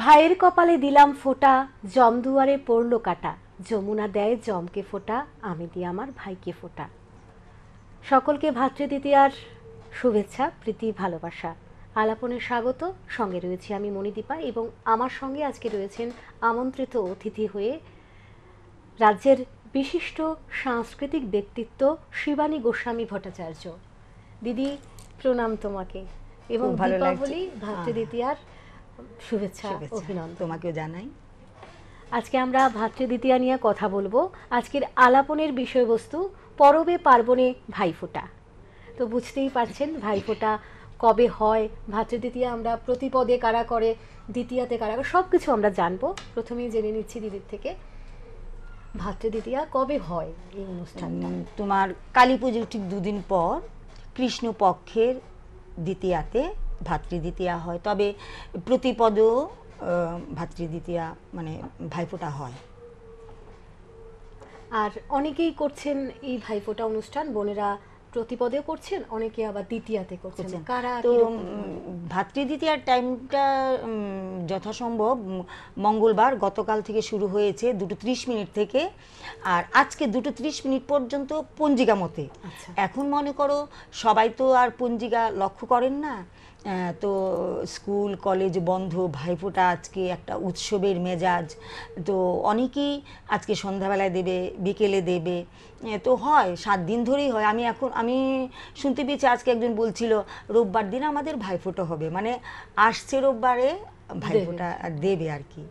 ভাইয়ের কপালে দিলাম ফোঁটা জমদুয়ারে পড়ল কাটা যমুনা দেয় জমকে ফোটা আমি দিই আমার ভাইকে ফোঁটা সকলকে দ্বিতীয়ার শুভেচ্ছা প্রীতি ভালোবাসা আলাপনে স্বাগত সঙ্গে রয়েছি আমি মণিদীপা এবং আমার সঙ্গে আজকে রয়েছেন আমন্ত্রিত অতিথি হয়ে রাজ্যের বিশিষ্ট সাংস্কৃতিক ব্যক্তিত্ব শিবানী গোস্বামী ভট্টাচার্য দিদি প্রণাম তোমাকে এবং ভাতৃ ভাতৃদ্বিতীয়ার শুভেচ্ছা অভিনন্দন তোমাকেও জানাই আজকে আমরা ভাতৃ দ্বিতীয় নিয়ে কথা বলবো আজকের আলাপনের বিষয়বস্তু পরবে পার্বণে ভাইফোঁটা তো বুঝতেই পারছেন ভাইফোঁটা কবে হয় দ্বিতীয় আমরা প্রতিপদে কারা করে দ্বিতীয়াতে কারা করে সব কিছু আমরা জানবো প্রথমেই জেনে নিচ্ছি দিদির থেকে ভাতৃদ্বিতীয়া কবে হয় এই অনুষ্ঠান তোমার কালী পুজোর ঠিক দুদিন পর কৃষ্ণপক্ষের দ্বিতীয়াতে ভাতৃদ্বিতীয়া হয় তবে প্রতিপদও ভাতৃদ্বিতীয়া মানে ভাইফোঁটা হয় আর অনেকেই করছেন এই ভাইফোঁটা অনুষ্ঠান বোনেরা প্রতিপদেও করছেন অনেকে আবার দ্বিতীয়াতে করছেন কারা তো ভাতৃদ্বিতীয়ার টাইমটা যথাসম্ভব মঙ্গলবার গতকাল থেকে শুরু হয়েছে দুটো ত্রিশ মিনিট থেকে আর আজকে দুটো ত্রিশ মিনিট পর্যন্ত পঞ্জিকা মতে আচ্ছা। এখন মনে করো সবাই তো আর পঞ্জিকা লক্ষ্য করেন না তো স্কুল কলেজ বন্ধ ভাইফোঁটা আজকে একটা উৎসবের মেজাজ তো অনেকেই আজকে সন্ধ্যাবেলায় দেবে বিকেলে দেবে তো হয় সাত দিন ধরেই হয় আমি এখন আমি শুনতে পেয়েছি আজকে একজন বলছিল রোববার দিন আমাদের ভাইফোঁটা হবে মানে আসছে রোববারে ভাইফোঁটা দেবে আর কি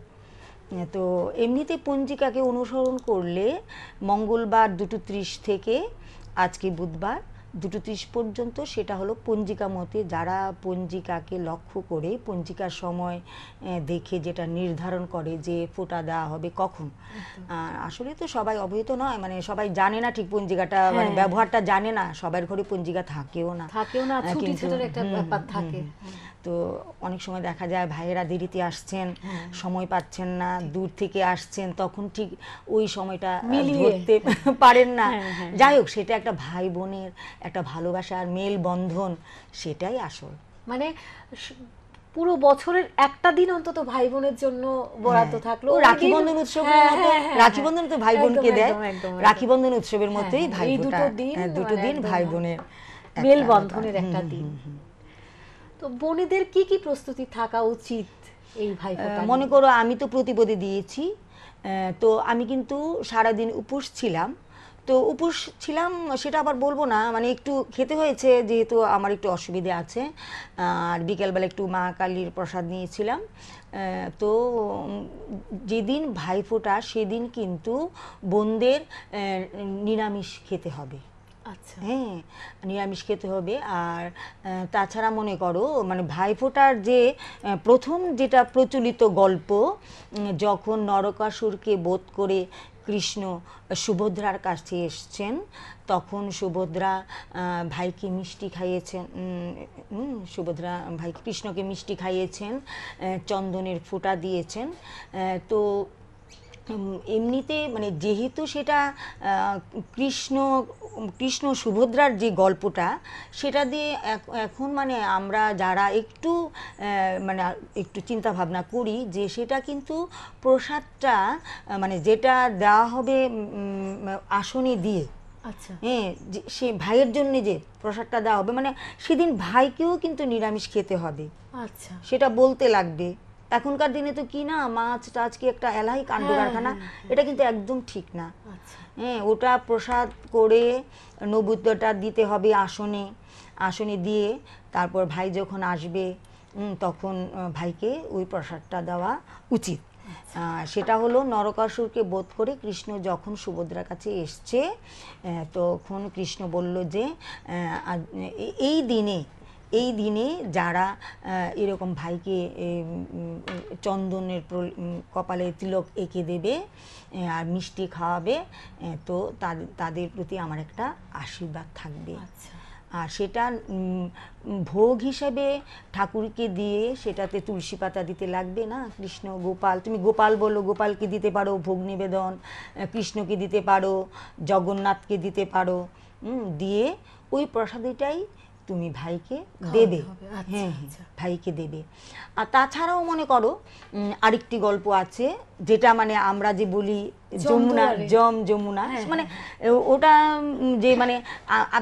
তো এমনিতে পঞ্জিকাকে অনুসরণ করলে মঙ্গলবার দুটো ত্রিশ থেকে আজকে বুধবার দুটো ত্রিশ পর্যন্ত সেটা হলো পঞ্জিকা মতে যারা পঞ্জিকাকে লক্ষ্য করে পঞ্জিকার সময় দেখে যেটা নির্ধারণ করে যে ফোটা দেওয়া হবে কখন আসলে তো সবাই অবহিত নয় মানে সবাই জানে না ঠিক পঞ্জিকাটা মানে হ্যাঁ। ব্যবহারটা জানে না সবার ঘরে পঞ্জিকা থাকেও না থাকেও না কিন্তু একটা ব্যাপার থাকে তো অনেক সময় দেখা যায় ভাইয়েরা দেরিতে আসছেন হ্যাঁ। সময় পাচ্ছেন না দূর থেকে আসছেন তখন ঠিক ওই সময়টা ধরতে পারেন না হ্যাঁ, হ্যাঁ, যাই হোক সেটা একটা ভাই বোনের একটা ভালোবাসা আর মেল বন্ধন সেটাই আসল মানে পুরো বছরের একটা দিন অন্তত ভাই বোনের জন্য বরাদ্দ থাকলো রাখি বন্ধন উৎসবের মতো রাখি বন্ধন তো ভাই বোনকে দেয় রাখি বন্ধন উৎসবের মতোই ভাই দুটো দিন দুটো মানে দিন ভাই বোনের মেল বন্ধনের একটা দিন তো বোনেদের কি কি প্রস্তুতি থাকা উচিত এই ভাই মনে করো আমি তো প্রতিপদে দিয়েছি তো আমি কিন্তু সারাদিন উপোস ছিলাম তো উপোস ছিলাম সেটা আবার বলবো না মানে একটু খেতে হয়েছে যেহেতু আমার একটু অসুবিধে আছে আর বিকেলবেলা একটু মা কালীর প্রসাদ নিয়েছিলাম তো যেদিন ভাইফোঁটা সেদিন কিন্তু বোনদের নিরামিষ খেতে হবে আচ্ছা হ্যাঁ নিরামিষ খেতে হবে আর তাছাড়া মনে করো মানে ভাইফোঁটার যে প্রথম যেটা প্রচলিত গল্প যখন নরকাসুরকে বোধ করে কৃষ্ণ সুভদ্রার কাছে এসছেন তখন সুভদ্রা ভাইকে মিষ্টি খাইয়েছেন সুভদ্রা ভাই কৃষ্ণকে মিষ্টি খাইয়েছেন চন্দনের ফোঁটা দিয়েছেন তো এমনিতে মানে যেহেতু সেটা কৃষ্ণ কৃষ্ণ সুভদ্রার যে গল্পটা সেটা দিয়ে এখন মানে আমরা যারা একটু মানে একটু চিন্তা ভাবনা করি যে সেটা কিন্তু প্রসাদটা মানে যেটা দেওয়া হবে আসনে দিয়ে আচ্ছা হ্যাঁ সে ভাইয়ের জন্য যে প্রসাদটা দেওয়া হবে মানে সেদিন ভাইকেও কিন্তু নিরামিষ খেতে হবে আচ্ছা সেটা বলতে লাগবে এখনকার দিনে তো কি না মাছ টাছ কি একটা এলাহি কাণ্ড কারখানা হ্যাঁ, হ্যাঁ, হ্যাঁ। এটা কিন্তু একদম ঠিক না আচ্ছা। হ্যাঁ ওটা প্রসাদ করে নবুদ্ধটা দিতে হবে আসনে আসনে দিয়ে তারপর ভাই যখন আসবে তখন ভাইকে ওই প্রসাদটা দেওয়া উচিত আচ্ছা। সেটা হলো নরকাসুরকে বোধ করে কৃষ্ণ যখন সুভদ্রার কাছে এসছে তখন কৃষ্ণ বলল যে এই দিনে এই দিনে যারা এরকম ভাইকে চন্দনের কপালে তিলক এঁকে দেবে আর মিষ্টি খাওয়াবে তো তাদের প্রতি আমার একটা আশীর্বাদ থাকবে আচ্ছা। আর সেটা ভোগ হিসেবে ঠাকুরকে দিয়ে সেটাতে তুলসী পাতা দিতে লাগবে না কৃষ্ণ গোপাল তুমি গোপাল বলো গোপালকে দিতে পারো ভোগ নিবেদন কৃষ্ণকে দিতে পারো জগন্নাথকে দিতে পারো দিয়ে ওই প্রসাদটাই তুমি ভাইকে দেবে আচ্ছা, হ্যাঁ, আচ্ছা। হ্যাঁ ভাইকে দেবে আর তাছাড়াও মনে করো আরেকটি গল্প আছে যেটা মানে আমরা যে বলি যমুনা জম যমুনা হ্যাঁ, মানে হ্যাঁ, ওটা যে মানে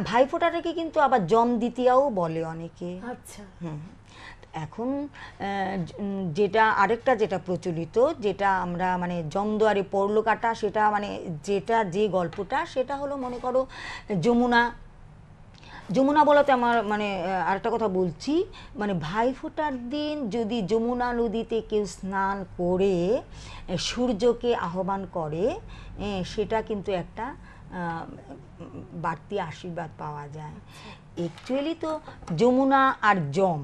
ভাইফোঁটাটাকে কিন্তু আবার জম দ্বিতীয়াও বলে অনেকে আচ্ছা হুম এখন যেটা আরেকটা যেটা প্রচলিত যেটা আমরা মানে জমদুয়ারে পড়লো কাটা সেটা মানে যেটা যে গল্পটা সেটা হলো মনে করো যমুনা যমুনা বলাতে আমার মানে আরেকটা কথা বলছি মানে ভাইফোঁটার দিন যদি যমুনা নদীতে কেউ স্নান করে সূর্যকে আহ্বান করে সেটা কিন্তু একটা বাড়তি আশীর্বাদ পাওয়া যায় অ্যাকচুয়ালি তো যমুনা আর যম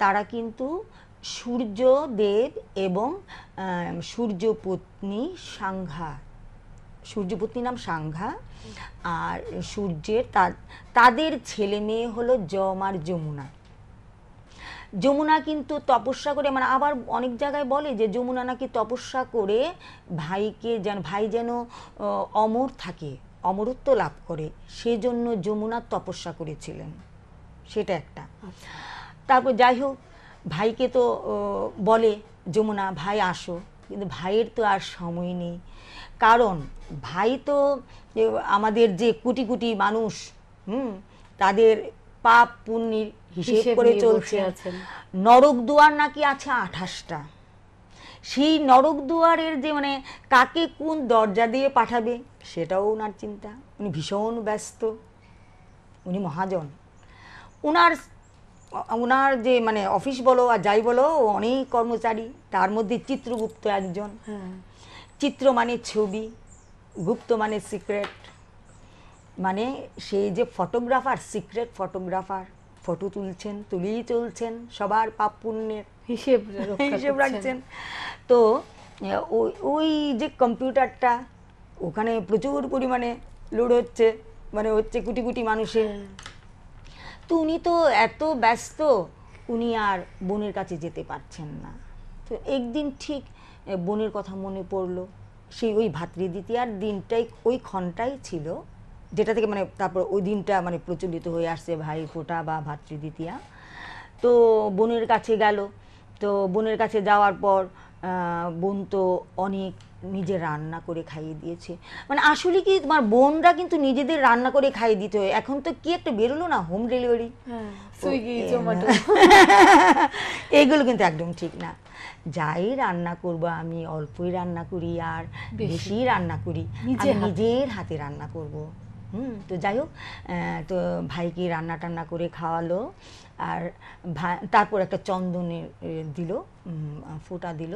তারা কিন্তু দেব এবং সূর্যপত্নী সাংঘা সূর্যপত্নী নাম সাংঘা আর সূর্যের তাদের ছেলে মেয়ে হলো যম আর যমুনা যমুনা কিন্তু তপস্যা করে মানে আবার অনেক জায়গায় বলে যে যমুনা নাকি তপস্যা করে ভাইকে যেন ভাই যেন অমর থাকে অমরত্ব লাভ করে সেজন্য যমুনা তপস্যা করেছিলেন সেটা একটা তারপর যাই হোক ভাইকে তো বলে যমুনা ভাই আসো কিন্তু ভাইয়ের তো আর সময় নেই কারণ ভাই তো যে আমাদের যে কোটি কোটি মানুষ হুম তাদের পাপ পুণ্যের হিসেব করে চলছে নরক দুয়ার নাকি আছে আঠাশটা সেই নরক দুয়ারের যে মানে কাকে কোন দরজা দিয়ে পাঠাবে সেটাও ওনার চিন্তা উনি ভীষণ ব্যস্ত উনি মহাজন ওনার ওনার যে মানে অফিস বলো আর যাই বলো অনেক কর্মচারী তার মধ্যে চিত্রগুপ্ত একজন হ্যাঁ। চিত্র মানে ছবি গুপ্ত মানে সিক্রেট মানে সেই যে ফটোগ্রাফার সিক্রেট ফটোগ্রাফার ফটো তুলছেন তুলেই চলছেন সবার পাপ পুণ্যের হিসেব হিসেব রাখছেন তো ওই যে কম্পিউটারটা ওখানে প্রচুর পরিমাণে লোড হচ্ছে মানে হচ্ছে কুটি কুটি মানুষের হ্যাঁ। তো উনি তো এত ব্যস্ত উনি আর বোনের কাছে যেতে পারছেন না তো একদিন ঠিক বোনের কথা মনে পড়লো সেই ওই ভাতৃ দ্বিতীয়ার দিনটাই ওই ক্ষণটাই ছিল যেটা থেকে মানে তারপর ওই দিনটা মানে প্রচলিত হয়ে আসছে ভাই ফোটা বা ভাতৃদ্বিতীয়া তো বোনের কাছে গেল তো বোনের কাছে যাওয়ার পর বোন তো অনেক নিজে রান্না করে খাইয়ে দিয়েছে মানে আসলে কি তোমার বোনরা কিন্তু নিজেদের রান্না করে খাইয়ে দিতে হয় এখন তো কি একটা বেরোলো না হোম হ্যাঁ, ডেলিভারি সুইগি এগুলো কিন্তু একদম ঠিক না যাই রান্না করব আমি অল্পই রান্না করি আর বেশি রান্না করি আমি নিজের হাতে রান্না করব হুম তো যাই হোক তো ভাইকে রান্না টান্না করে খাওয়ালো আর তারপর একটা চন্দনের দিল ফোঁটা দিল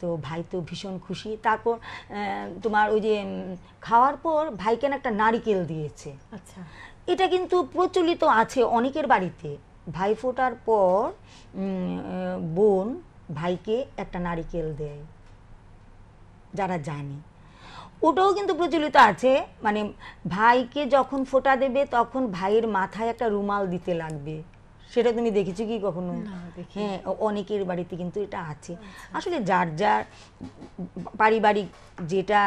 তো ভাই তো ভীষণ খুশি তারপর তোমার ওই যে খাওয়ার পর ভাইকে একটা নারিকেল দিয়েছে আচ্ছা এটা কিন্তু প্রচলিত আছে অনেকের বাড়িতে ভাই ফোটার পর বোন ভাইকে একটা নারিকেল দেয় যারা জানে ওটাও কিন্তু প্রচলিত আছে মানে ভাইকে যখন ফোটা দেবে তখন ভাইয়ের মাথায় একটা রুমাল দিতে লাগবে সেটা তুমি দেখেছো কি কখনো হ্যাঁ অনেকের বাড়িতে কিন্তু এটা আছে আচ্ছা। আসলে যার যার পারিবারিক যেটা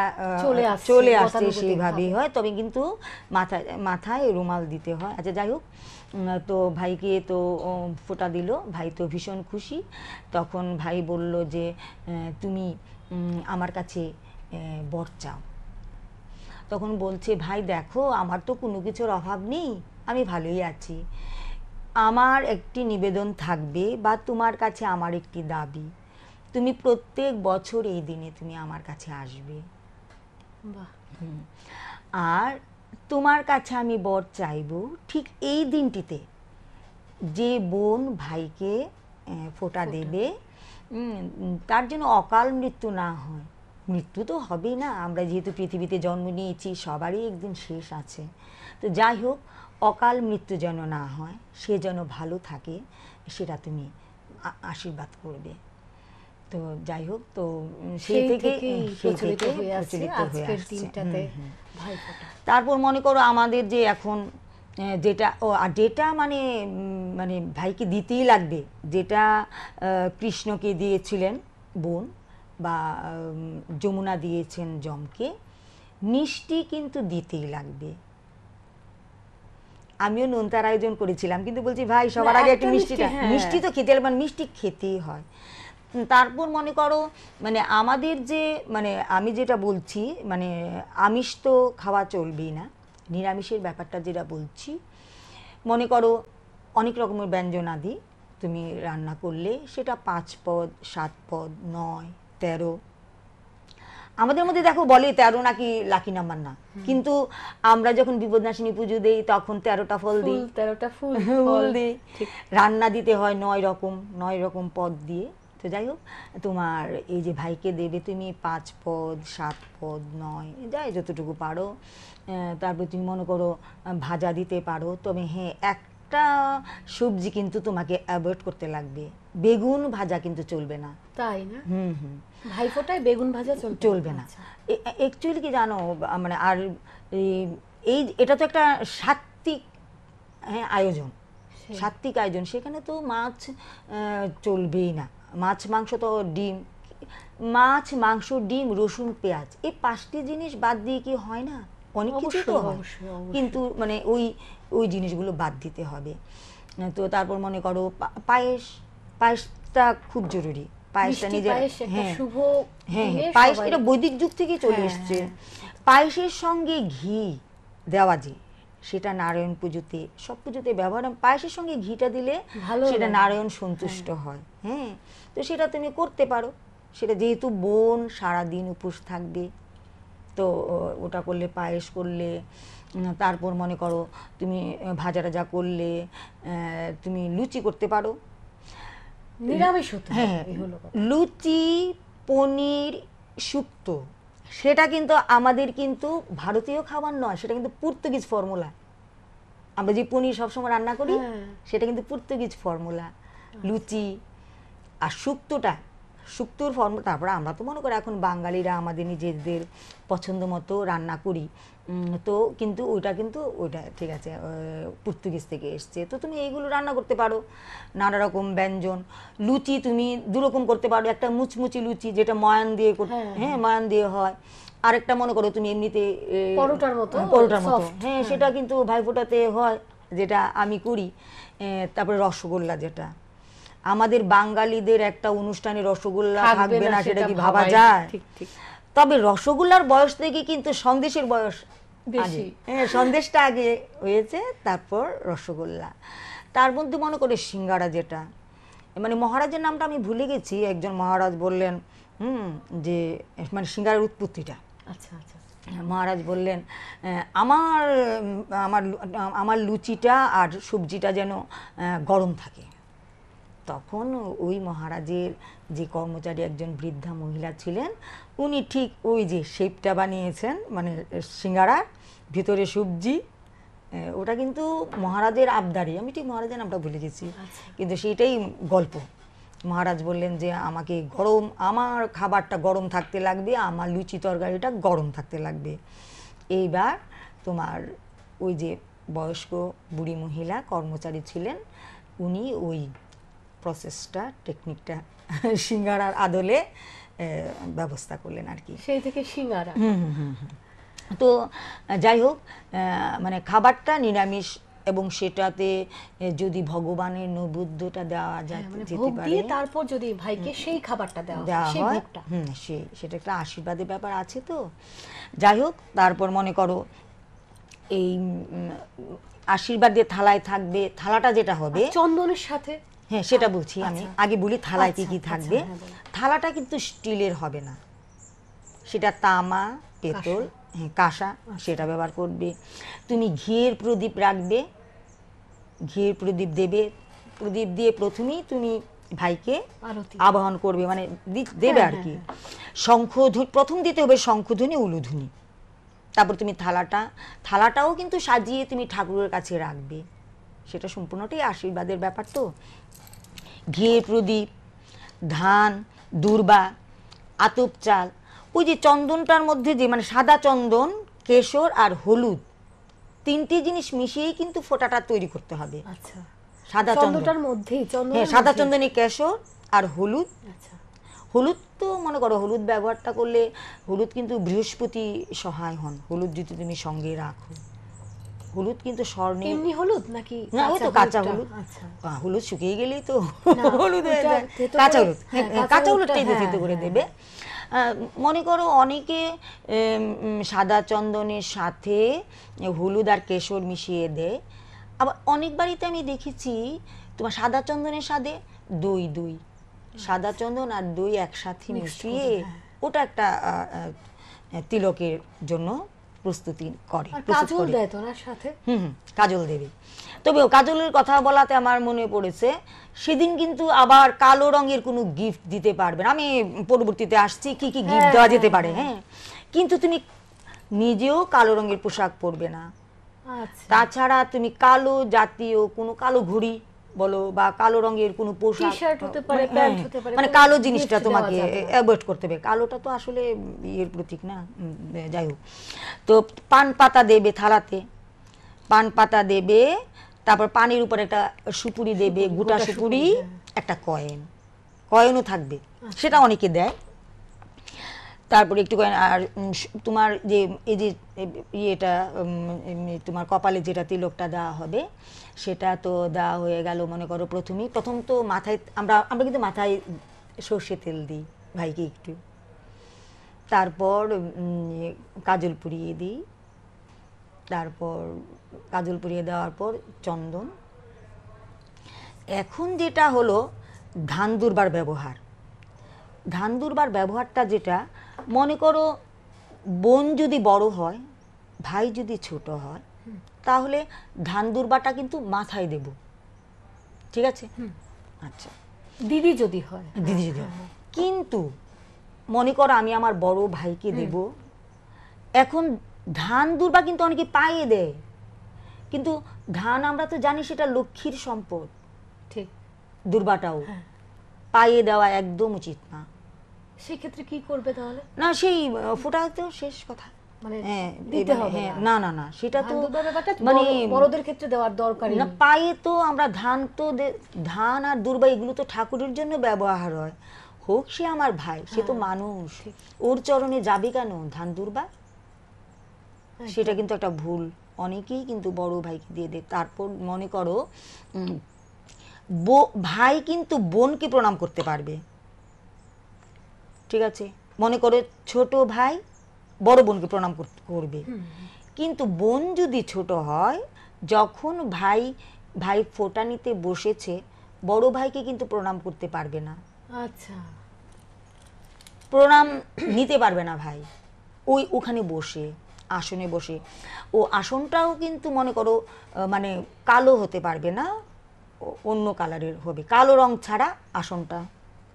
চলে আসছে সেভাবেই হয় তবে কিন্তু মাথায় মাথায় রুমাল দিতে হয় আচ্ছা যাই হোক তো ভাইকে তো ফোটা দিল ভাই তো ভীষণ খুশি তখন ভাই বলল যে তুমি আমার কাছে বর চাও তখন বলছে ভাই দেখো আমার তো কোনো কিছুর অভাব নেই আমি ভালোই আছি আমার একটি নিবেদন থাকবে বা তোমার কাছে আমার একটি দাবি তুমি প্রত্যেক বছর এই দিনে তুমি আমার কাছে আসবে আর তোমার কাছে আমি বর চাইব ঠিক এই দিনটিতে যে বোন ভাইকে ফোটা দেবে তার জন্য অকাল মৃত্যু না হয় মৃত্যু তো হবেই না আমরা যেহেতু পৃথিবীতে জন্ম নিয়েছি সবারই একদিন শেষ আছে তো যাই হোক অকাল মৃত্যু যেন না হয় সে যেন ভালো থাকে সেটা তুমি আশীর্বাদ করবে তো যাই হোক তো সেই থেকে সেই থেকে আজকের দিনটাতে তারপর মনে করো আমাদের যে এখন যেটা ও আর যেটা মানে মানে ভাইকে দিতেই লাগবে যেটা কৃষ্ণকে দিয়েছিলেন বোন বা যমুনা দিয়েছেন জমকে মিষ্টি কিন্তু দিতেই লাগবে আমিও নোনতার আয়োজন করেছিলাম কিন্তু বলছি ভাই সবার আগে একটু মিষ্টিটা হ্যাঁ। মিষ্টি তো খেতে মানে মিষ্টি খেতেই হয় তারপর মনে করো মানে আমাদের যে মানে আমি যেটা বলছি মানে আমিষ তো খাওয়া চলবেই না নিরামিষের ব্যাপারটা যেটা বলছি মনে করো অনেক রকমের ব্যঞ্জন আদি তুমি রান্না করলে সেটা পাঁচ পদ সাত পদ নয় তেরো আমাদের মধ্যে দেখো বলে তেরো নাকি লাকি নাম্বার না কিন্তু আমরা যখন বিপদনাশিনী পুজো দিই তখন তেরোটা ফল দিই তেরোটা ফুল ফুল দিই রান্না দিতে হয় নয় রকম নয় রকম পদ দিয়ে তো যাই হোক তোমার এই যে ভাইকে দেবে তুমি পাঁচ পদ সাত পদ নয় যাই যতটুকু পারো তারপরে তুমি মনে করো ভাজা দিতে পারো তবে হ্যাঁ একটা সবজি কিন্তু তোমাকে অ্যাভয়েড করতে লাগবে বেগুন ভাজা কিন্তু চলবে না তাই না হুম হুম ভাইফোঁটায় বেগুন ভাজা চলবে না অ্যাকচুয়ালি আচ্ছা। কি জানো মানে আর এই এটা তো একটা সাত্বিক হ্যাঁ আয়োজন সাত্বিক আয়োজন সেখানে তো মাছ চলবেই না মাছ মাংস তো ডিম মাছ মাংস ডিম রসুন পেঁয়াজ এই পাঁচটি জিনিস বাদ দিয়ে কি হয় না অনেক কিছু তো কিন্তু মানে ওই ওই জিনিসগুলো বাদ দিতে হবে তো তারপর মনে করো পায়েস পায়েসটা খুব জরুরি পায়েসটা নিজের হ্যাঁ।, হ্যাঁ হ্যাঁ পায়েস এটা বৈদিক যুগ থেকে চলে হ্যাঁ, এসছে হ্যাঁ। পায়েসের সঙ্গে ঘি দেওয়া যায় সেটা নারায়ণ পুজোতে সব পুজোতে ব্যবহার পায়েসের সঙ্গে ঘিটা দিলে সেটা নারায়ণ সন্তুষ্ট হ্যাঁ। হয় হ্যাঁ তো সেটা তুমি করতে পারো সেটা যেহেতু বোন সারাদিন উপোস থাকবে তো ওটা করলে পায়েস করলে তারপর মনে করো তুমি ভাজা টাজা করলে তুমি লুচি করতে পারো নিরামিষ হ্যাঁ লুচি পনির শুক্তো সেটা কিন্তু আমাদের কিন্তু ভারতীয় খাবার নয় সেটা কিন্তু পর্তুগিজ ফর্মুলা আমরা যে পনির সবসময় রান্না করি হ্যাঁ। সেটা কিন্তু পর্তুগিজ ফর্মুলা আচ্ছা। লুচি আর শুক্তটা শুক্তোর ফর্ম তারপরে আমরা তো মনে করি এখন বাঙালিরা আমাদের নিজেদের পছন্দ মতো রান্না করি তো কিন্তু ওইটা কিন্তু ওইটা ঠিক আছে পর্তুগিজ থেকে এসছে তো তুমি এইগুলো রান্না করতে পারো নানা রকম ব্যঞ্জন লুচি তুমি দুরকম করতে পারো একটা মুচমুচি লুচি যেটা ময়ান দিয়ে হ্যাঁ, হ্যাঁ।, হ্যাঁ ময়ান দিয়ে হয় আরেকটা মনে করো তুমি এমনিতে পরোটার মতো হ্যাঁ, পরোটার মতো হ্যাঁ সেটা কিন্তু ভাইফোঁটাতে হয় যেটা আমি করি তারপরে রসগোল্লা যেটা আমাদের বাঙালিদের একটা অনুষ্ঠানে রসগোল্লা থাকবে না সেটা কি ভাবা যায় তবে রসগোল্লার বয়স থেকে কিন্তু সন্দেশের বয়স বেশি হ্যাঁ সন্দেশটা আগে হয়েছে তারপর রসগোল্লা তার মধ্যে মনে করে সিঙ্গারা যেটা মানে মহারাজের নামটা আমি ভুলে গেছি একজন মহারাজ বললেন হুম যে মানে সিঙ্গারের উৎপত্তিটা আচ্ছা আচ্ছা মহারাজ বললেন আমার আমার আমার লুচিটা আর সবজিটা যেন গরম থাকে তখন ওই মহারাজের যে কর্মচারী একজন বৃদ্ধা মহিলা ছিলেন উনি ঠিক ওই যে শেপটা বানিয়েছেন মানে সিঙ্গারা ভিতরে সবজি ওটা কিন্তু মহারাজের আবদারি আমি ঠিক মহারাজের নামটা ভুলে গেছি আচ্ছা। কিন্তু সেটাই গল্প মহারাজ বললেন যে আমাকে গরম আমার খাবারটা গরম থাকতে লাগবে আমার লুচি তরকারিটা গরম থাকতে লাগবে এইবার তোমার ওই যে বয়স্ক বুড়ি মহিলা কর্মচারী ছিলেন উনি ওই প্রসেসটা টেকনিকটা সিঙ্গারার আদলে ব্যবস্থা করলেন আর কি সেই থেকে সিঙ্গারা তো যাই হোক মানে খাবারটা নিরামিষ এবং সেটাতে যদি ভগবানের নৈবেদ্যটা দেওয়া যায় হ্যাঁ, মানে তারপর যদি ভাইকে সেই খাবারটা দেওয়া সেই হুম সেই সেটা একটা আশীর্বাদের ব্যাপার আছে তো যাই হোক তারপর মনে করো এই দিয়ে থালায় থাকবে থালাটা যেটা হবে চন্দনের সাথে হ্যাঁ সেটা বলছি আমি আচ্ছা। আগে বলি থালায় কি আচ্ছা, কি আচ্ছা, থাকবে হ্যাঁ, থালাটা কিন্তু স্টিলের হবে না সেটা তামা পেতল হ্যাঁ কাঁসা সেটা ব্যবহার করবে তুমি ঘিয়ের প্রদীপ রাখবে ঘিয়ের প্রদীপ দেবে প্রদীপ দিয়ে প্রথমেই তুমি ভাইকে আবাহন করবে মানে হ্যাঁ, দেবে হ্যাঁ, আর কি শঙ্খ প্রথম দিতে হবে শঙ্খধ্বনি উলুধ্বনি তারপর তুমি থালাটা থালাটাও কিন্তু সাজিয়ে তুমি ঠাকুরের কাছে রাখবে সেটা সম্পূর্ণটাই আশীর্বাদের ব্যাপার তো ঘিয়ে প্রদীপ ধান দূর্বা আতপ চাল ওই যে চন্দনটার মধ্যে যে মানে সাদা চন্দন কেশর আর হলুদ তিনটি জিনিস মিশিয়েই কিন্তু ফোঁটাটা তৈরি করতে হবে আচ্ছা সাদা চন্দনটার মধ্যে হ্যাঁ সাদা চন্দনে কেশর আর হলুদ আচ্ছা। হলুদ তো মনে করো হলুদ ব্যবহারটা করলে হলুদ কিন্তু বৃহস্পতি সহায় হন হলুদ যদি তুমি সঙ্গে রাখো হলুদ কিন্তু স্বর্ণে এমনি হলুদ নাকি না ওই তো কাঁচা হলুদ আচ্ছা। হলুদ শুকিয়ে গেলেই তো হলুদ হয়ে যায় কাঁচা হলুদ হ্যাঁ, হ্যাঁ, কাঁচা হলুদটাই দিতে করে হ্যাঁ, দেবে মনে করো অনেকে সাদা চন্দনের সাথে হলুদ আর কেশর মিশিয়ে দেয় আবার অনেক বাড়িতে আমি দেখেছি তোমার সাদা চন্দনের সাথে দই দুই সাদা আচ্ছা। চন্দন আর দই একসাথে মিশিয়ে ওটা একটা তিলকের জন্য প্রস্তুতি করে কাজল দেয় তো সাথে হুম কাজল দেবে তবে কাজলের কথা বলাতে আমার মনে পড়েছে সেদিন কিন্তু আবার কালো রঙের কোনো গিফট দিতে পারবেন আমি পরবর্তীতে আসছি কি কি গিফট হ্যাঁ, দেওয়া যেতে হ্যাঁ, পারে হ্যাঁ।, হ্যাঁ কিন্তু তুমি নিজেও কালো রঙের পোশাক পরবে না আচ্ছা। তাছাড়া তুমি কালো জাতীয় কোনো কালো ঘুড়ি বলো বা কালো রঙের কোনো পোশাক টি-শার্ট হতে পারে প্যান্ট হতে পারে মানে, হ্যাঁ, মানে কালো জিনিসটা তোমাকে অ্যাভয়েড করতে হবে কালোটা তো আসলে ইয়ের প্রতীক না যাই হোক তো পান পাতা দেবে থালাতে পান পাতা দেবে তারপর পানির উপর একটা সুপুরি দেবে গোটা সুপুরি হ্যাঁ। একটা কয়েন কয়েনও থাকবে আচ্ছা। সেটা অনেকে দেয় তারপরে একটুখানি আর তোমার যে এই যে ইয়েটা তোমার কপালে যেটা তিলকটা দেওয়া হবে সেটা তো দেওয়া হয়ে গেল মনে করো প্রথমেই প্রথম তো মাথায় আমরা আমরা কিন্তু মাথায় সর্ষে তেল দিই ভাইকে একটু তারপর ইয়ে, কাজল পুড়িয়ে দিই তারপর কাজল পুড়িয়ে দেওয়ার পর চন্দন এখন যেটা হলো ধান দুর্বার ব্যবহার ধান দুর্বার ব্যবহারটা যেটা মনে করো বোন যদি বড় হয় ভাই যদি ছোট হয় তাহলে ধান দুর্বাটা কিন্তু মাথায় দেব ঠিক আছে আচ্ছা দিদি যদি হয় দিদি যদি হয় হ্যাঁ। কিন্তু মনে করো আমি আমার বড় ভাইকে দেব এখন ধান দুর্বা কিন্তু অনেকে পায়ে দেয় কিন্তু ধান আমরা তো জানি সেটা লক্ষ্মীর সম্পদ ঠিক দুর্বাটাও হ্যাঁ। পায়ে দেওয়া একদম উচিত না কি করবে তাহলে না সেই ফোটা তো শেষ কথা ঠাকুরের জন্য ব্যবহার হয় হোক সে আমার ভাই সে তো হ্যাঁ, মানুষ ওর চরণে যাবে কেন ধান দুর্বা সেটা কিন্তু একটা ভুল অনেকেই কিন্তু বড় ভাইকে দিয়ে দেয় তারপর মনে করো ভাই কিন্তু বোনকে প্রণাম করতে পারবে ঠিক আছে মনে করো ছোট ভাই বড় বোনকে প্রণাম করবে কিন্তু বোন যদি ছোট হয় যখন ভাই ভাই ফোটা নিতে বসেছে বড় ভাইকে কিন্তু প্রণাম করতে পারবে না আচ্ছা প্রণাম নিতে পারবে না ভাই ওই ওখানে বসে আসনে বসে ও আসনটাও কিন্তু মনে করো মানে কালো হতে পারবে না অন্য কালারের হবে কালো রং ছাড়া আসনটা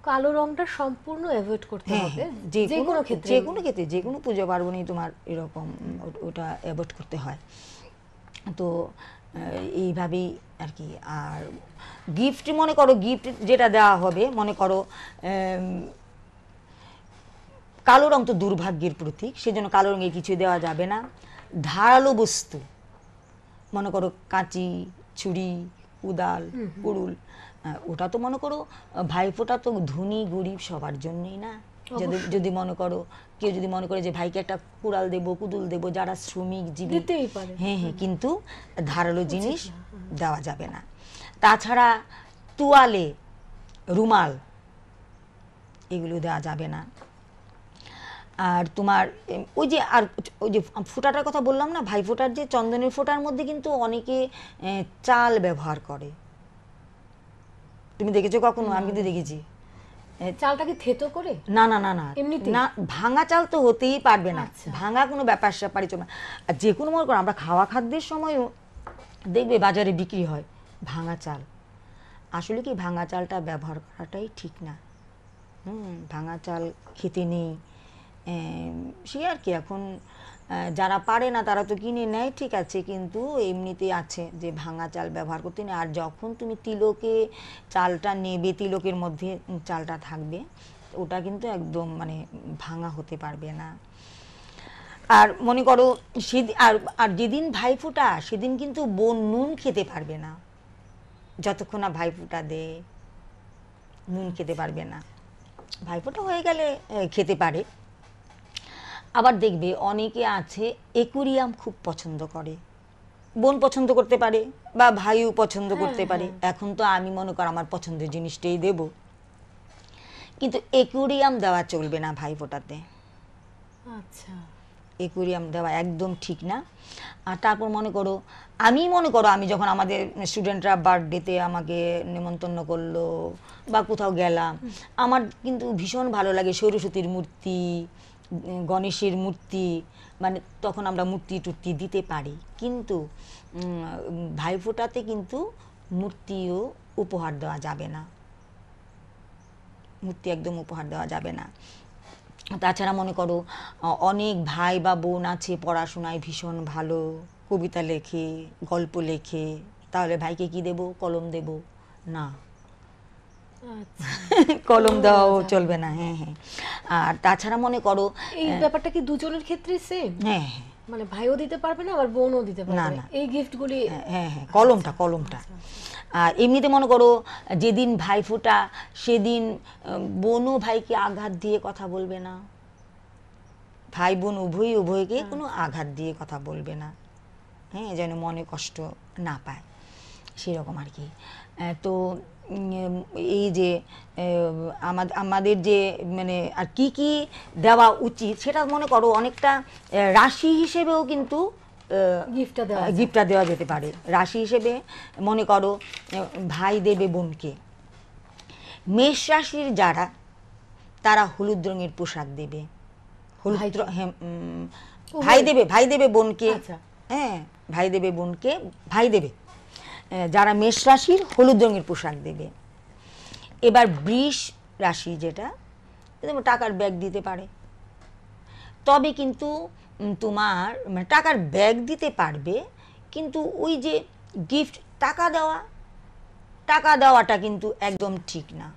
কালো রংটা সম্পূর্ণ অ্যাভয়েড করতে হ্যাঁ, হবে যে কোনো ক্ষেত্রে যে কোনো ক্ষেত্রে যে কোনো পুজো পার্বণেই তোমার এরকম ওটা অ্যাভয়েড করতে হয় তো এইভাবেই আর কি আর গিফট মনে করো গিফট যেটা দেওয়া হবে মনে করো কালো রং তো দুর্ভাগ্যের প্রতীক সেজন্য কালো রঙে কিছু দেওয়া যাবে না ধারালো বস্তু মনে করো কাঁচি ছুরি উদাল কুড়ুল ওটা তো মনে করো ভাইফোঁটা তো ধনী গরিব সবার জন্যই না যদি যদি মনে করো কেউ যদি মনে করে যে ভাইকে একটা কুড়াল দেব কুদুল দেব যারা শ্রমিক পারে হ্যাঁ হ্যাঁ কিন্তু ধারালো জিনিস দেওয়া যাবে না তাছাড়া তোয়ালে রুমাল এগুলো দেওয়া যাবে না আর তোমার ওই যে আর ওই যে ফোঁটাটার কথা বললাম না ভাই ফোঁটার যে চন্দনের ফোঁটার মধ্যে কিন্তু অনেকে চাল ব্যবহার করে তুমি দেখেছো কখনো আমি কিন্তু দেখেছি চালটা কি থেতো করে না না না না এমনিতে না ভাঙা চাল তো হতেই পারবে না আচ্ছা। ভাঙা কোনো ব্যাপার স্যাপারই চলবে আর যে কোনো মনে করো আমরা খাওয়া খাদ্যের সময়ও দেখবে বাজারে বিক্রি হয় ভাঙা চাল আসলে কি ভাঙা চালটা ব্যবহার করাটাই ঠিক না হুম ভাঙা চাল খেতে নেই সে আর কি এখন যারা পারে না তারা তো কিনে নেয় ঠিক আছে কিন্তু এমনিতে আছে যে ভাঙা চাল ব্যবহার করতে নেই আর যখন তুমি তিলকে চালটা নেবে তিলকের মধ্যে চালটা থাকবে ওটা কিন্তু একদম মানে ভাঙা হতে পারবে না আর মনে করো সেদিন আর আর যেদিন ভাইফোঁটা সেদিন কিন্তু বোন নুন খেতে পারবে না যতক্ষণ না ভাইফোঁটা দে নুন খেতে পারবে না ভাইফোঁটা হয়ে গেলে খেতে পারে আবার দেখবে অনেকে আছে একুরিয়াম খুব পছন্দ করে বোন পছন্দ করতে পারে বা ভাইও পছন্দ হ্যাঁ, করতে পারে হ্যাঁ। এখন তো আমি মনে কর আমার পছন্দের জিনিসটাই দেব কিন্তু একুরিয়াম দেওয়া চলবে না ভাই ফোটাতে আচ্ছা একুরিয়াম দেওয়া একদম ঠিক না আর তারপর মনে করো আমি মনে করো আমি যখন আমাদের স্টুডেন্টরা বার্থডেতে আমাকে নেমন্তন্ন করলো বা কোথাও গেলাম আমার কিন্তু ভীষণ ভালো লাগে সরস্বতীর মূর্তি গণেশের মূর্তি মানে তখন আমরা মূর্তি টুর্তি দিতে পারি কিন্তু ভাইফোঁটাতে কিন্তু মূর্তিও উপহার দেওয়া যাবে না মূর্তি একদম উপহার দেওয়া যাবে না তাছাড়া মনে করো অনেক ভাই বা বোন আছে পড়াশোনায় ভীষণ ভালো কবিতা লেখে গল্প লেখে তাহলে ভাইকে কি দেব কলম দেব না আচ্ছা। কলম দেওয়াও চলবে না হ্যাঁ হ্যাঁ আর তাছাড়া মনে করো এই ব্যাপারটা কি দুজনের ক্ষেত্রে সেম হ্যাঁ, হ্যাঁ মানে ভাইও দিতে পারবে না আবার বোনও দিতে পারবে না না এই গিফটগুলি হ্যাঁ, হ্যাঁ হ্যাঁ কলমটা কলমটা আচ্ছা, আচ্ছা। আর এমনিতে মনে করো যেদিন ভাই ফোটা সেদিন বোনও ভাইকে আঘাত দিয়ে কথা বলবে না ভাই বোন উভয়ই উভয়কে হ্যাঁ। কোনো আঘাত দিয়ে কথা বলবে না হ্যাঁ যেন মনে কষ্ট না পায় সেরকম আর কি তো এই যে আমাদের যে মানে আর কি কি দেওয়া উচিত সেটা মনে করো অনেকটা রাশি হিসেবেও কিন্তু গিফটটা দেওয়া গিফটটা দেওয়া যেতে পারে রাশি হিসেবে মনে করো ভাই দেবে বোনকে মেষ রাশির যারা তারা হলুদ রঙের পোশাক দেবে হলুদ ভাই হ্যাঁ, দেবে ভাই দেবে বোনকে আচ্ছা। হ্যাঁ ভাই দেবে বোনকে ভাই দেবে যারা মেষ রাশির হলুদ রঙের পোশাক দেবে এবার বৃষ রাশি যেটা টাকার ব্যাগ দিতে পারে তবে কিন্তু তোমার মানে টাকার ব্যাগ দিতে পারবে কিন্তু ওই যে গিফট টাকা দেওয়া টাকা দেওয়াটা কিন্তু একদম ঠিক না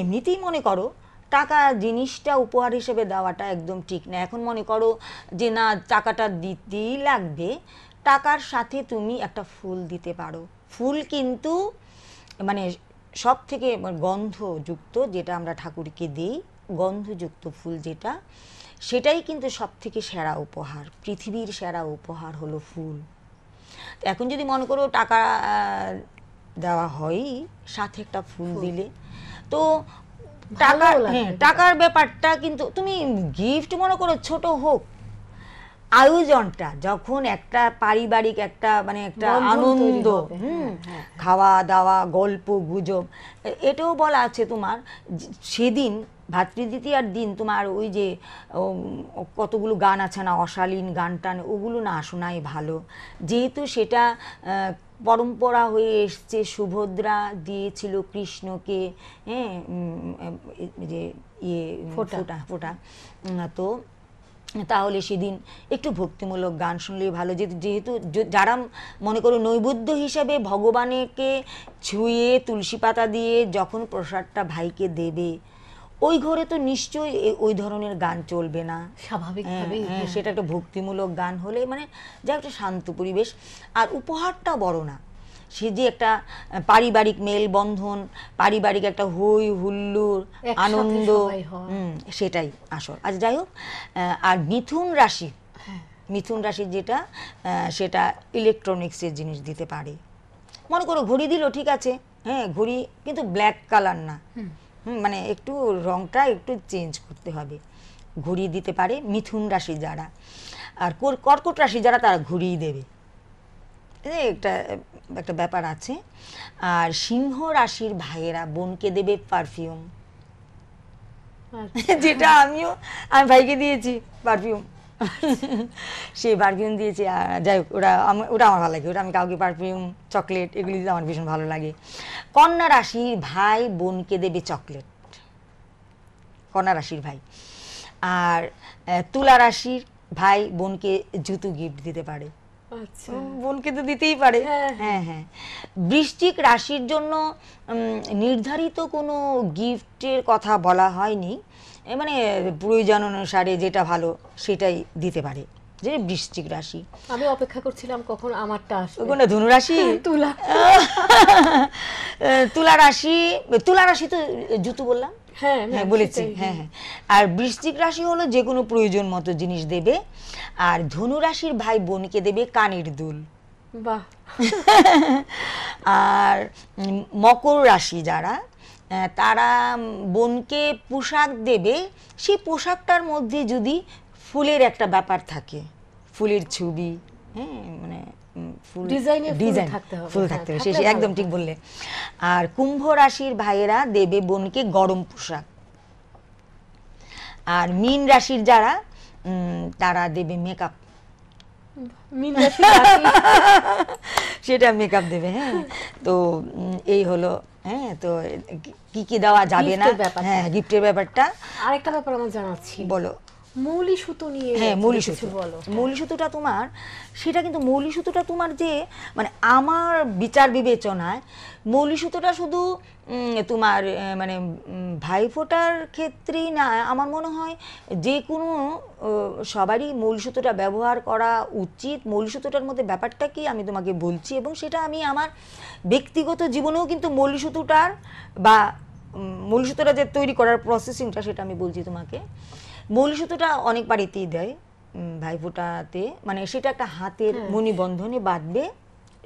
এমনিতেই মনে করো টাকা জিনিসটা উপহার হিসেবে দেওয়াটা একদম ঠিক না এখন মনে করো যে না টাকাটা দিতেই লাগবে টাকার সাথে তুমি একটা ফুল দিতে পারো ফুল কিন্তু মানে সব থেকে মানে গন্ধযুক্ত যেটা আমরা ঠাকুরকে দিই গন্ধযুক্ত ফুল যেটা সেটাই কিন্তু সব থেকে সেরা উপহার পৃথিবীর সেরা উপহার হলো ফুল এখন যদি মনে করো টাকা দেওয়া হয় সাথে একটা ফুল দিলে তো টাকা হ্যাঁ, টাকার ব্যাপারটা কিন্তু তুমি গিফট মনে করো ছোট হোক আয়োজনটা যখন একটা পারিবারিক একটা মানে একটা আনন্দ হ্যাঁ। খাওয়া দাওয়া গল্প গুজব এটাও বলা আছে তোমার সেদিন ভাতৃদ্বিতীয়ার দিন তোমার ওই যে কতগুলো গান আছে না অশালীন গান টান ওগুলো না শোনাই ভালো যেহেতু সেটা পরম্পরা হয়ে এসছে সুভদ্রা দিয়েছিল কৃষ্ণকে হ্যাঁ যে ইয়ে ফোটা ফোটা তো তাহলে সেদিন একটু ভক্তিমূলক গান শুনলেই ভালো যেহেতু যারা মনে করো নৈবুদ্ধ হিসাবে ভগবানকে ছুঁয়ে তুলসী পাতা দিয়ে যখন প্রসাদটা ভাইকে দেবে ওই ঘরে তো নিশ্চয়ই ওই ধরনের গান চলবে না স্বাভাবিকভাবেই হ্যাঁ, হ্যাঁ, হ্যাঁ। সেটা একটা ভক্তিমূলক গান হলে মানে যা একটা শান্ত পরিবেশ আর উপহারটা বড় না সে যে একটা পারিবারিক মেলবন্ধন পারিবারিক একটা হই হুল্লুর আনন্দ সেটাই আসল আজ আচ্ছা, যাই হোক আর মিথুন রাশি হ্যাঁ। মিথুন রাশি যেটা সেটা ইলেকট্রনিক্সের জিনিস দিতে পারে মনে করো ঘড়ি দিল ঠিক আছে হ্যাঁ ঘড়ি কিন্তু ব্ল্যাক কালার না মানে একটু রংটা একটু চেঞ্জ করতে হবে ঘুরিয়ে দিতে পারে মিথুন রাশি যারা আর কর্কট রাশি যারা তারা ঘুরিয়ে দেবে একটা একটা ব্যাপার আছে আর সিংহ রাশির ভাইয়েরা বোনকে দেবে পারফিউম আচ্ছা। যেটা আমিও আমি ভাইকে দিয়েছি পারফিউম সে পারফিউম দিয়েছি আর যাই হোক ওরা ওটা আমার ভালো লাগে ওটা আমি কাউকে পারফিউম চকলেট এগুলি দিতে আমার ভীষণ ভালো লাগে কন্যা রাশির ভাই বোনকে দেবে চকলেট কন্যা রাশির ভাই আর তুলা রাশির ভাই বোনকে জুতো গিফট দিতে পারে আচ্ছা। বোনকে তো দিতেই পারে হ্যাঁ হ্যাঁ, হ্যাঁ, হ্যাঁ। বৃষ্টিক রাশির জন্য নির্ধারিত কোনো গিফটের কথা বলা হয়নি মানে প্রয়োজন অনুসারে যেটা ভালো সেটাই দিতে পারে যে বৃষ্টিক রাশি আমি অপেক্ষা করছিলাম কখন আমারটা আসবে কোন ধনু রাশি হ্যাঁ, তুলা তুলা রাশি তুলা রাশি তো জুতো বললাম হ্যাঁ, হ্যাঁ হ্যাঁ বলেছি হ্যাঁ, হ্যাঁ হ্যাঁ আর বৃশ্চিক রাশি হলো যে কোনো প্রয়োজন মতো জিনিস দেবে আর ধনু রাশির ভাই বোনকে দেবে কানের দুল বাহ আর মকর রাশি যারা তারা বোনকে পোশাক দেবে সেই পোশাকটার মধ্যে যদি ফুলের একটা ব্যাপার থাকে ফুলের ছবি হ্যাঁ মানে হ্যাঁ, একদম ঠিক বললে আর কুম্ভ রাশির ভাইয়েরা দেবে বোনকে গরম পোশাক আর মিন রাশির যারা তারা দেবে মেকআপ সেটা মেকআপ দেবে হ্যাঁ তো এই হলো হ্যাঁ তো কি কি দেওয়া যাবে না হ্যাঁ গিফটের ব্যাপারটা আরেকটা ব্যাপার আমার বলো মৌলি সুতো নিয়ে হ্যাঁ মৌলি সুতো মৌলি সুতোটা তোমার সেটা কিন্তু মৌলি সুতোটা তোমার যে মানে আমার বিচার বিবেচনায় মৌলি সুতোটা শুধু তোমার মানে ভাইফোঁটার ক্ষেত্রেই না আমার মনে হয় যে কোনো সবারই মৌলি সুতোটা ব্যবহার করা উচিত মৌলি সুতোটার মধ্যে ব্যাপারটা কি আমি তোমাকে বলছি এবং সেটা আমি আমার ব্যক্তিগত জীবনেও কিন্তু মৌলি সুতোটার বা মৌলি সুতোটা যে তৈরি করার প্রসেসিংটা সেটা আমি বলছি তোমাকে সুতোটা অনেক বাড়িতেই দেয় ভাইফোঁটাতে মানে সেটা একটা হাতের মণিবন্ধনে বাঁধবে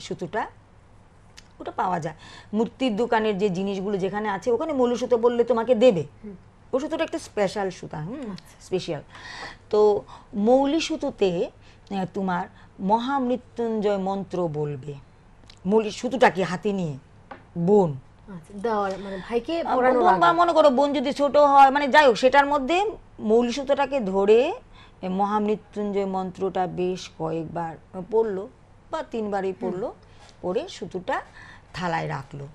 সুতোটা ওটা পাওয়া যায় মূর্তির দোকানের যে জিনিসগুলো যেখানে আছে ওখানে মৌল সুতো বললে তোমাকে দেবে ও সুতোটা একটা স্পেশাল সুতা হুম স্পেশাল আচ্ছা। তো মৌলি সুতোতে তোমার মহামৃত্যুঞ্জয় মন্ত্র বলবে মৌলি সুতোটাকে হাতে নিয়ে বোন আচ্ছা, মানে মনে করো বোন যদি ছোট হয় মানে যাই হোক সেটার মধ্যে মূল সুতোটাকে ধরে মহামৃত্যুঞ্জয় মন্ত্রটা বেশ কয়েকবার পড়লো বা তিনবারই পড়লো পরে সুতোটা থালায় রাখলো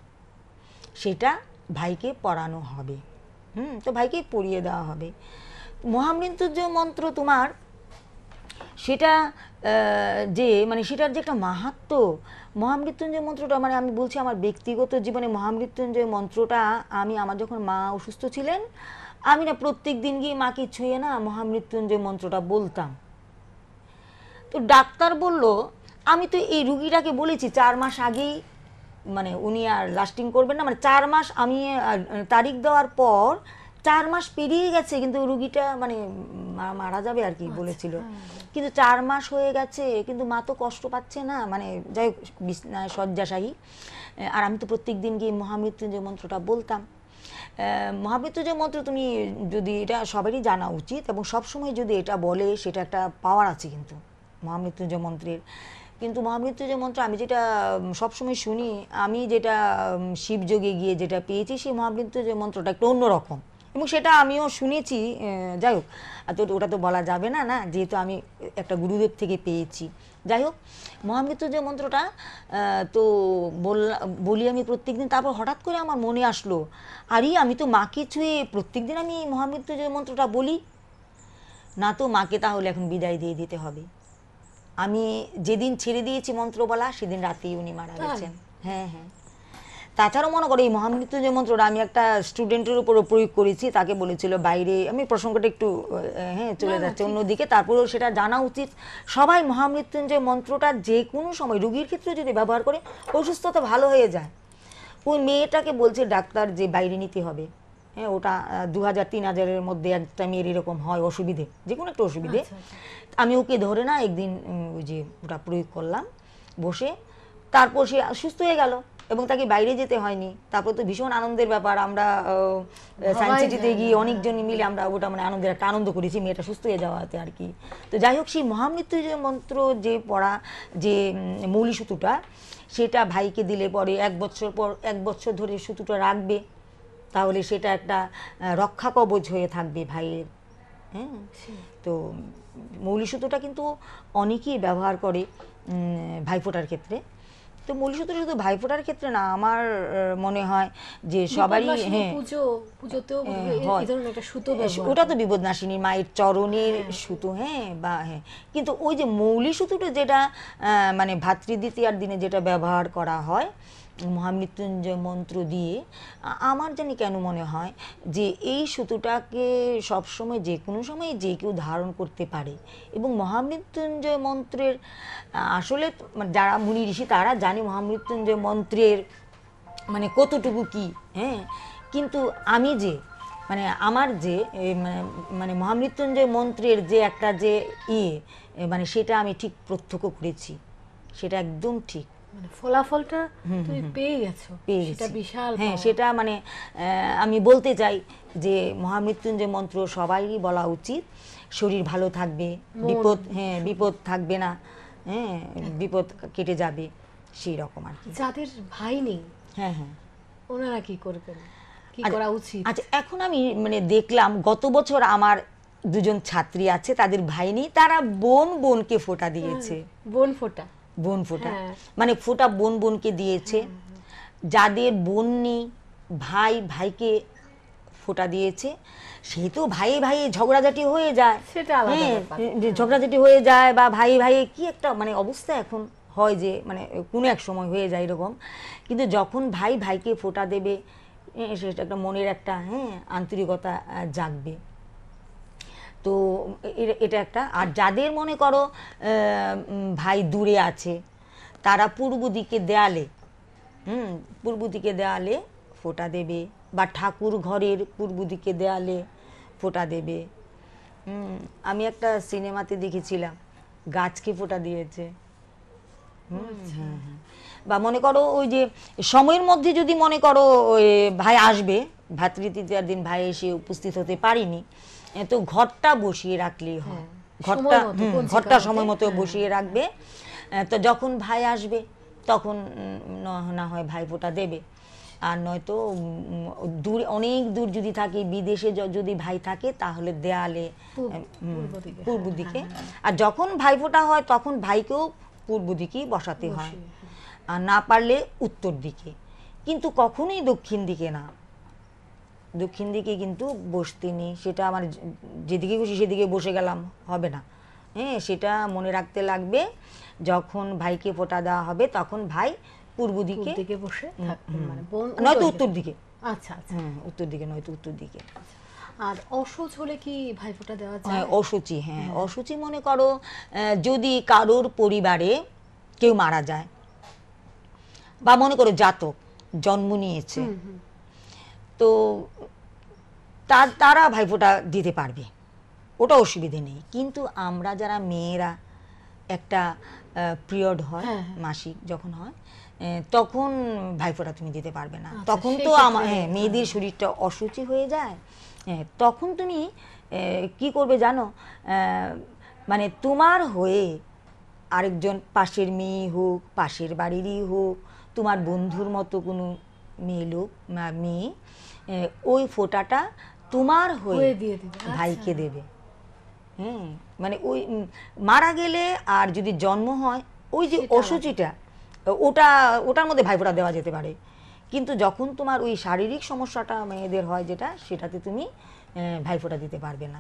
সেটা ভাইকে পড়ানো হবে হুম তো ভাইকে পড়িয়ে দেওয়া হবে মহামৃত্যুঞ্জয় মন্ত্র তোমার সেটা যে মানে সেটার যে একটা মাহাত্ম মহামৃত্যুঞ্জয় মন্ত্রটা মানে আমি বলছি আমার ব্যক্তিগত জীবনে মহামৃত্যুঞ্জয় মন্ত্রটা আমি আমার যখন মা অসুস্থ ছিলেন আমি না প্রত্যেক দিন গিয়ে মাকে ছুঁয়ে না মহামৃত্যুঞ্জয় মন্ত্রটা বলতাম তো ডাক্তার বলল আমি তো এই রুগীটাকে বলেছি চার মাস আগেই মানে উনি আর লাস্টিং করবেন না মানে চার মাস আমি তারিখ দেওয়ার পর চার মাস পেরিয়ে গেছে কিন্তু রুগীটা মানে মারা যাবে আর কি আচ্ছা, বলেছিল হ্যাঁ। কিন্তু চার মাস হয়ে গেছে কিন্তু মা তো কষ্ট পাচ্ছে না মানে যাই হোক শয্যাশাহী আর আমি তো প্রত্যেক দিন গিয়ে মহামৃত্যুঞ্জয় মন্ত্রটা বলতাম মহামৃত্যুঞ্জয় মন্ত্র তুমি যদি এটা সবারই জানা উচিত এবং সবসময় যদি এটা বলে সেটা একটা পাওয়ার আছে কিন্তু মহামৃত্যুঞ্জয় মন্ত্রের কিন্তু মহামৃত্যুঞ্জয় মন্ত্র আমি যেটা সবসময় শুনি আমি যেটা শিবযোগে গিয়ে যেটা পেয়েছি সেই মহামৃত্যুঞ্জয় মন্ত্রটা একটু অন্যরকম এবং সেটা আমিও শুনেছি যাই হোক তো ওটা তো বলা যাবে না না যেহেতু আমি একটা গুরুদেব থেকে পেয়েছি যাই হোক মহামৃত্যুঞ্জয় মন্ত্রটা তো বললাম বলি আমি প্রত্যেকদিন তারপর হঠাৎ করে আমার মনে আসলো আরে আমি তো মাকে ছুঁয়ে প্রত্যেকদিন আমি মহামৃত্যুঞ্জয় মন্ত্রটা বলি না তো মাকে তাহলে এখন বিদায় দিয়ে দিতে হবে আমি যেদিন ছেড়ে দিয়েছি মন্ত্র বলা সেদিন রাতেই উনি মারা গেছেন হ্যাঁ হ্যাঁ তাছাড়াও মনে করো এই মহামৃত্যুঞ্জয় মন্ত্রটা আমি একটা স্টুডেন্টের উপরও প্রয়োগ করেছি তাকে বলেছিল বাইরে আমি প্রসঙ্গটা একটু হ্যাঁ চলে যাচ্ছে অন্যদিকে তারপরেও সেটা জানা উচিত সবাই মহামৃত্যুঞ্জয় মন্ত্রটা যে কোনো সময় রুগীর ক্ষেত্রে যদি ব্যবহার করে অসুস্থতা ভালো হয়ে যায় ওই মেয়েটাকে বলছে ডাক্তার যে বাইরে নিতে হবে হ্যাঁ ওটা দু হাজার তিন হাজারের মধ্যে একটা মেয়ের এরকম হয় অসুবিধে যে কোনো একটা অসুবিধে আচ্ছা, আচ্ছা। আমি ওকে ধরে না একদিন ওই যে ওটা প্রয়োগ করলাম বসে তারপর সে সুস্থ হয়ে গেল এবং তাকে বাইরে যেতে হয়নি তারপর তো ভীষণ আনন্দের ব্যাপার আমরা সায়েন্স সিটিতে গিয়ে অনেকজন মিলে আমরা ওটা মানে আনন্দের একটা আনন্দ করেছি মেয়েটা সুস্থ হয়ে যাওয়াতে আর কি তো যাই হোক সেই মহামৃত্যুঞ্জয় মন্ত্র যে পড়া যে মৌলি সুতুটা সেটা ভাইকে দিলে পরে এক বছর পর এক বছর ধরে সুতুটা রাখবে তাহলে সেটা একটা রক্ষা কবচ হয়ে থাকবে ভাইয়ের হ্যাঁ আচ্ছা। তো মৌলি সুতোটা কিন্তু অনেকেই ব্যবহার করে ভাইফোঁটার ক্ষেত্রে তো মূল শুধু শুধু ভাইফোঁটার ক্ষেত্রে না আমার মনে হয় যে সবারই হ্যাঁ পুজো পুজোতেও হ্যাঁ, সুতো ওটা তো বিপদনাশিনী মায়ের চরণের হ্যাঁ। সুতো হ্যাঁ বা হ্যাঁ কিন্তু ওই যে মৌলি সুতোটা যেটা মানে ভাতৃদ্বিতীয়ার দিনে যেটা ব্যবহার করা হয় মহামৃত্যুঞ্জয় মন্ত্র দিয়ে আমার জানি কেন মনে হয় যে এই সুতোটাকে সবসময় যে কোনো সময় যে কেউ ধারণ করতে পারে এবং মহামৃত্যুঞ্জয় মন্ত্রের আসলে মানে যারা মুনি ঋষি তারা জানে মহামৃত্যুঞ্জয় মন্ত্রের মানে কতটুকু কি হ্যাঁ কিন্তু আমি যে মানে আমার যে মানে, মানে মহামৃত্যুঞ্জয় মন্ত্রের যে একটা যে ইয়ে মানে সেটা আমি ঠিক প্রত্যক্ষ করেছি সেটা একদম ঠিক মানে ফলাফলটা তুমি পেয়ে গেছো সেটা বিশাল হ্যাঁ সেটা মানে আমি বলতে চাই যে মহামৃত্যুঞ্জয় মন্ত্র সবাই বলা উচিত শরীর ভালো থাকবে বিপদ হ্যাঁ বিপদ থাকবে না হ্যাঁ, হ্যাঁ বিপদ কেটে যাবে সেই রকম আর কি যাদের ভাই নেই হ্যাঁ হ্যাঁ ওনারা কি করবেন কি আচ্ছা, করা উচিত আচ্ছা এখন আমি মানে দেখলাম গত বছর আমার দুজন ছাত্রী আছে তাদের ভাই নেই তারা বোন বোনকে ফোটা দিয়েছে বোন ফোটা বোন ফোটা হ্যাঁ। মানে ফোটা বোন বোনকে দিয়েছে যাদের বোন নেই ভাই ভাইকে ফোটা দিয়েছে সে তো ভাই ভাই ঝগড়াঝাটি হয়ে যায় সেটা হ্যাঁ, হ্যাঁ। ঝগড়াঝাটি হয়ে যায় বা ভাই ভাই কি একটা মানে অবস্থা এখন হয় যে মানে কোনো এক সময় হয়ে যায় এরকম কিন্তু যখন ভাই ভাইকে ফোটা দেবে সেটা একটা মনের একটা হ্যাঁ আন্তরিকতা জাগবে তো এটা একটা আর যাদের মনে করো ভাই দূরে আছে তারা পূর্ব দিকে দেয়ালে হুম পূর্ব দিকে দেয়ালে ফোটা দেবে বা ঠাকুর ঘরের পূর্ব দিকে দেয়ালে ফোটা দেবে হুম আমি একটা সিনেমাতে দেখেছিলাম গাছকে ফোটা দিয়েছে আচ্ছা। বা মনে করো ওই যে সময়ের মধ্যে যদি মনে করো ভাই আসবে তৃতীয় দিন ভাই এসে উপস্থিত হতে পারিনি তো ঘরটা বসিয়ে রাখলেই হয় ঘরটা হ্যাঁ, ঘরটা সময় মতো হ্যাঁ। বসিয়ে রাখবে তো যখন ভাই আসবে তখন না হয় ভাইফোঁটা দেবে আর নয়তো দূর অনেক দূর যদি থাকে বিদেশে যদি ভাই থাকে তাহলে দেয়ালে পূর্ব দিকে হ্যাঁ, আর যখন ভাইফোঁটা হয় তখন ভাইকেও পূর্ব দিকেই বসাতে হয় আর না পারলে উত্তর দিকে কিন্তু কখনোই দক্ষিণ দিকে না দক্ষিণ দিকে কিন্তু বসতে নেই সেটা আমার যেদিকে খুশি সেদিকে বসে গেলাম হবে না হ্যাঁ সেটা মনে রাখতে লাগবে যখন ভাইকে ফোটা দেওয়া হবে তখন ভাই পূর্ব দিকে দিকে বসে মানে নয়তো উত্তর দিকে আচ্ছা হ্যাঁ উত্তর দিকে নয়তো উত্তর দিকে আর অসুচ হলে কি ভাই ফোটা দেওয়া হ্যাঁ, যায় অসুচি হ্যাঁ অসুচি মনে করো যদি কারোর পরিবারে কেউ মারা যায় বা মনে করো জাতক জন্ম নিয়েছে তো তারা ভাইফোঁটা দিতে পারবে ওটা অসুবিধে নেই কিন্তু আমরা যারা মেয়েরা একটা পিরিয়ড হয় হ্যাঁ, হ্যাঁ। মাসিক যখন হয় তখন ভাইফোঁটা তুমি দিতে পারবে না আচ্ছা, তখন তো আমার হ্যাঁ মেয়েদের হ্যাঁ। শরীরটা অসুচি হয়ে যায় হ্যাঁ তখন তুমি কি করবে জানো মানে তোমার হয়ে আরেকজন পাশের মেয়ে হোক পাশের বাড়িরই হোক তোমার বন্ধুর মতো কোনো বা মেয়ে ওই ফোটাটা তোমার হয়ে আচ্ছা। ভাইকে দেবে হুম মানে ওই মারা গেলে আর যদি জন্ম হয় ওই যে অসুচিটা ওটা ওটার মধ্যে ভাইফোঁটা দেওয়া যেতে পারে কিন্তু যখন তোমার ওই শারীরিক সমস্যাটা মেয়েদের হয় যেটা সেটাতে তুমি ভাইফোঁটা দিতে পারবে না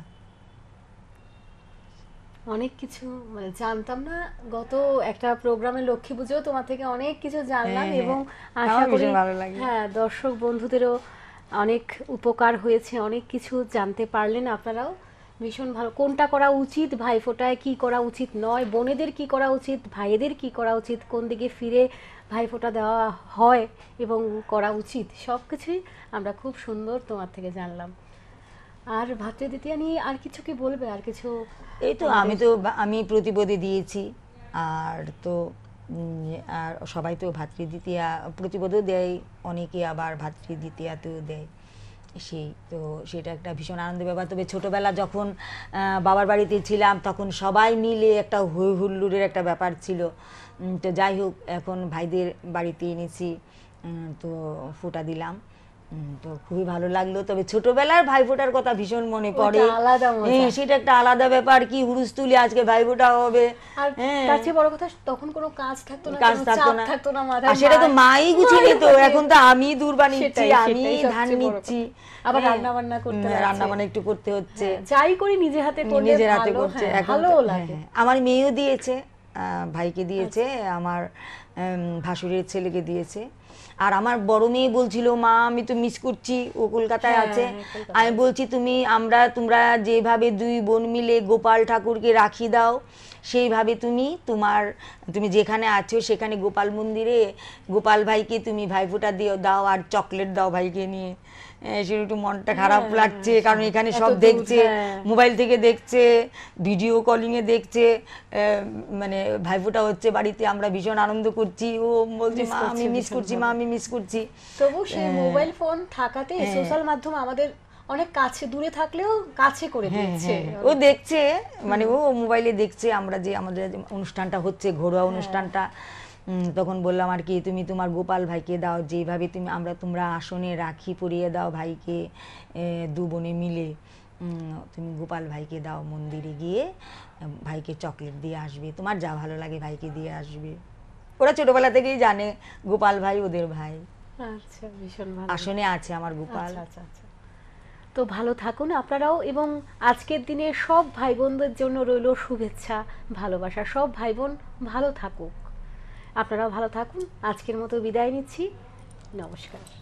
অনেক কিছু মানে জানতাম না গত একটা প্রোগ্রামে লক্ষ্মী পুজো তোমার থেকে অনেক কিছু জানলাম হ্যাঁ, এবং হ্যাঁ। আশা করি হ্যাঁ দর্শক বন্ধুদেরও অনেক উপকার হয়েছে অনেক কিছু জানতে পারলেন আপনারাও ভীষণ ভালো কোনটা করা উচিত ভাইফোঁটায় কি করা উচিত নয় বোনেদের কি করা উচিত ভাইয়েদের কি করা উচিত কোন দিকে ফিরে ভাইফোঁটা দেওয়া হয় এবং করা উচিত সব কিছুই আমরা খুব সুন্দর তোমার থেকে জানলাম আর ভাতৃদ্বিতীয়া নিয়ে আর কিছু কি বলবে আর কিছু এই তো আমি তো আমি প্রতিপদে দিয়েছি আর তো আর সবাই তো ভাতৃদ্বিতীয়া প্রতিপদও দেয় অনেকে আবার ভাতৃদ্বিতীয়াতেও দেয় সেই তো সেটা একটা ভীষণ আনন্দ ব্যাপার তবে ছোটোবেলা যখন বাবার বাড়িতে ছিলাম তখন সবাই মিলে একটা হই হুল্লুরের একটা ব্যাপার ছিল তো যাই হোক এখন ভাইদের বাড়িতে এনেছি তো ফোটা দিলাম তো খুবই ভালো লাগলো তবে ছোটবেলার ভাইফোঁটার কথা ভীষণ মনে পড়ে হ্যাঁ, সেটা একটা আলাদা ব্যাপার কি হুরুস তুলি আজকে ভাইফোঁটা হবে হ্যাঁ। তার চেয়ে বড় কথা তখন কোনো কাজ থাকতো না কাজ থাকতো না থাকতো না সেটা তো মাই গুছিয়ে নিত এখন তো আমি দূর্বা নিচ্ছি আমি ধান নিচ্ছি আবার হ্যাঁ। রান্না বান্না করতে রান্না বান্না একটু করতে হচ্ছে যাই করি নিজে হাতে নিজের হাতে করছে ভালো লাগে আমার মেয়েও দিয়েছে ভাইকে দিয়েছে আচ্ছা। আমার ভাসুরের ছেলেকে দিয়েছে আর আমার বড় মেয়ে বলছিল মা আমি তো মিস করছি ও কলকাতায় হ্যাঁ, আছে আমি বলছি তুমি আমরা তোমরা যেভাবে দুই বোন মিলে গোপাল ঠাকুরকে রাখি দাও সেইভাবে তুমি তোমার তুমি যেখানে আছো সেখানে গোপাল মন্দিরে গোপাল ভাইকে তুমি ভাইফোঁটা দিও দাও আর চকলেট দাও ভাইকে নিয়ে হ্যাঁ, সেটা একটু মনটা হ্যাঁ, খারাপ লাগছে হ্যাঁ, কারণ এখানে সব দেখছে মোবাইল থেকে দেখছে ভিডিও কলিংয়ে দেখছে মানে ভাইফোঁটা হচ্ছে বাড়িতে আমরা ভীষণ আনন্দ করছি ও বলছে মা আমি মিস করছি মা আমি মিস করছি তবু সেই মোবাইল ফোন থাকাতে সোশ্যাল মাধ্যম আমাদের অনেক কাছে দূরে থাকলেও কাছে করে দিচ্ছে ও দেখছে মানে ও মোবাইলে দেখছে আমরা যে আমাদের অনুষ্ঠানটা হচ্ছে ঘরোয়া অনুষ্ঠানটা তখন বললাম আর কি তুমি তোমার গোপাল ভাইকে দাও যেইভাবে তুমি আমরা তোমরা আসনে রাখি পরিয়ে দাও ভাইকে দু বোনে মিলে তুমি গোপাল ভাইকে দাও মন্দিরে গিয়ে ভাইকে চকলেট দিয়ে আসবে তোমার যা ভালো লাগে ভাইকে দিয়ে আসবে ওরা ছোটবেলা থেকেই জানে গোপাল ভাই ওদের ভাই আচ্ছা আসনে আছে আমার গোপাল আচ্ছা, আচ্ছা আচ্ছা তো ভালো থাকুন আপনারাও এবং আজকের দিনে সব ভাই বোনদের জন্য রইল শুভেচ্ছা ভালোবাসা সব ভাই বোন ভালো থাকুক আপনারাও ভালো থাকুন আজকের মতো বিদায় নিচ্ছি নমস্কার